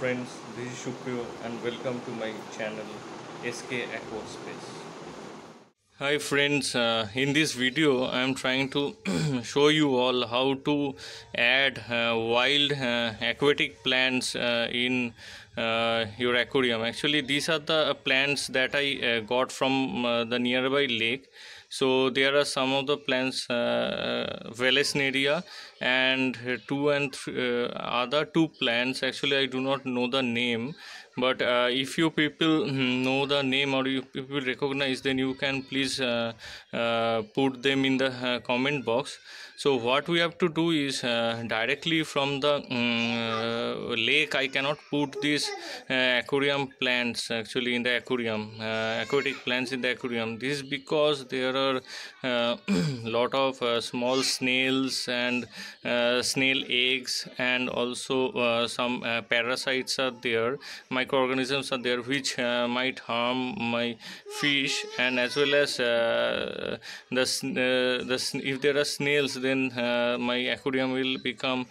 friends this is Shukriyo and welcome to my channel SK Aquaspace hi friends uh, in this video I am trying to show you all how to add uh, wild uh, aquatic plants uh, in uh, your aquarium actually these are the uh, plants that I got from the nearby lake so there are some of the plants uh, uh and two and th- uh, other two plants actually i do not know the name but uh, if you people know the name or you people recognize then you can please uh, uh, put them in the uh, comment box so what we have to do is uh, directly from the um, lake i cannot put these uh, aquarium plants actually in the aquarium aquatic plants in the aquarium this is because there are a lot of small snails and snail eggs and also some parasites are there my microorganisms are uh, there which uh, might harm my fish and as well as uh, the, uh, the if there are snails then my aquarium will become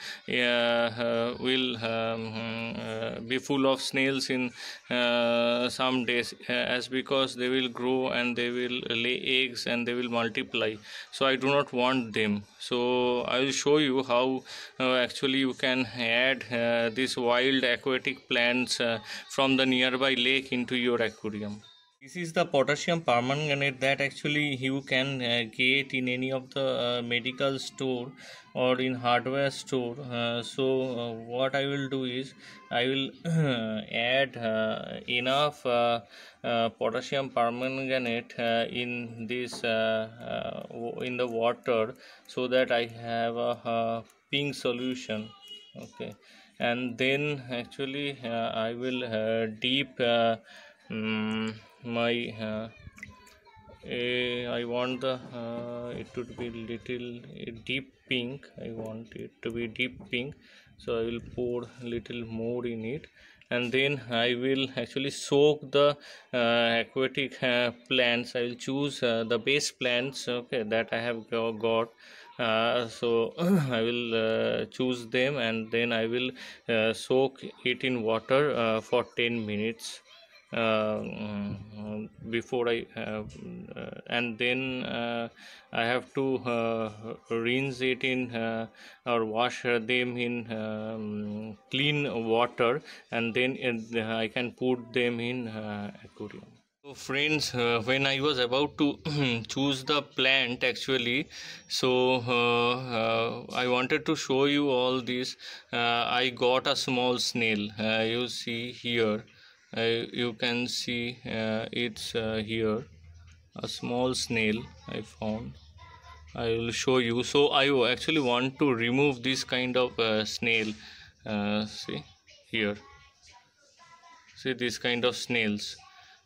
will um, be full of snails in some days as because they will grow and they will lay eggs and they will multiply so I do not want them so I will show you how actually you can add uh, these wild aquatic plants uh, from the nearby lake into your aquarium. This is the potassium permanganate that actually you can uh, get in any of the uh, medical store or in hardware store. Uh, so uh, what I will do is I will add uh, enough uh, potassium permanganate in this in the water so that I have a, a pink solution. Okay and then actually uh, I will uh, deep um, my uh, I want the uh, it to be little deep pink I want it to be deep pink so I will pour little more in it and then I will actually soak the aquatic plants I will choose the base plants okay that I have got uh, so i will uh, choose them and then i will uh, soak it in water uh, for 10 minutes uh, mm, before i uh, and then i have to rinse it in or wash them in um, clean water and then i can put them in aquarium so friends uh, when i was about to choose the plant actually so uh, uh, i wanted to show you all this uh, i got a small snail uh, you see here uh, you can see it's here a small snail i found i will show you so i actually want to remove this kind of snail see here see this kind of snails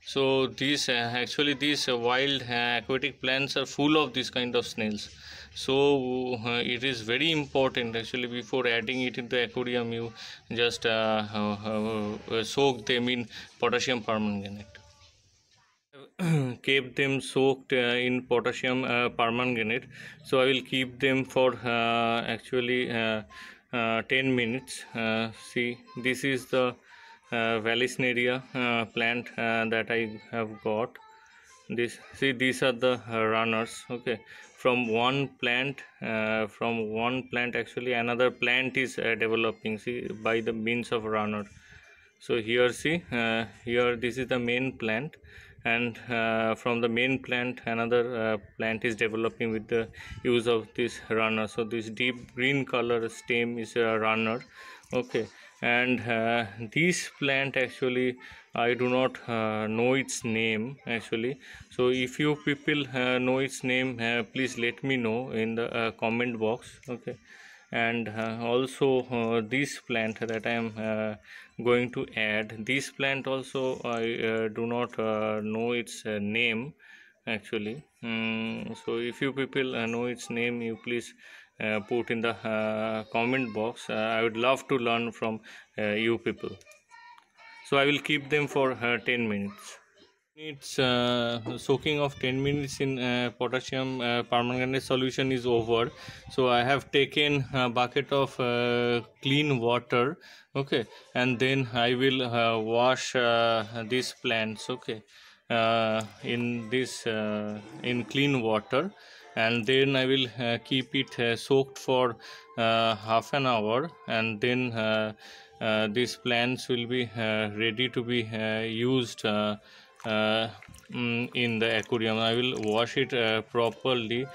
so these uh, actually these uh, wild uh, aquatic plants are full of this kind of snails so uh, it is very important actually before adding it into aquarium you just uh, uh, soak them in potassium permanganate keep them soaked in potassium permanganate so i will keep them for actually 10 minutes see this is the uh, vallisneria uh, plant uh, that I have got this see these are the uh, runners okay from one plant uh, from one plant actually another plant is uh, developing see by the means of runner so here see uh, here this is the main plant and uh, from the main plant another uh, plant is developing with the use of this runner so this deep green color stem is a runner okay and uh, this plant actually i do not uh, know its name actually so if you people uh, know its name uh, please let me know in the uh, comment box okay and uh, also this plant that i am going to add this plant also i do not know its name actually mm, so if you people know its name you please uh, put in the uh, comment box uh, i would love to learn from you people so i will keep them for 10 minutes it's uh, soaking of 10 minutes in uh, potassium uh, permanganate solution is over so i have taken a bucket of clean water okay and then i will wash these plants okay in this in clean water and then I will uh, keep it uh, soaked for uh, half an hour and then these plants will be ready to be used mm, in the aquarium I will wash it properly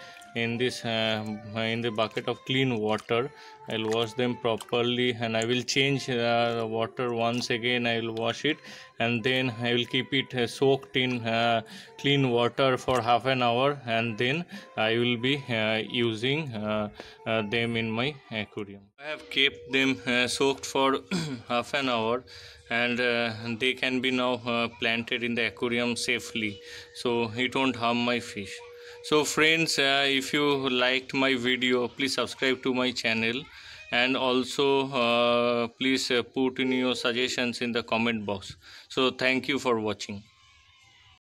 in this uh, in the bucket of clean water i'll wash them properly and i will change uh, the water once again i'll wash it and then i will keep it uh, soaked in uh, clean water for half an hour and then i will be uh, using uh, them in my aquarium i have kept them soaked for half an hour and uh, they can be now uh, planted in the aquarium safely so it won't harm my fish so friends uh, if you liked my video please subscribe to my channel and also uh, please uh, put in your suggestions in the comment box so thank you for watching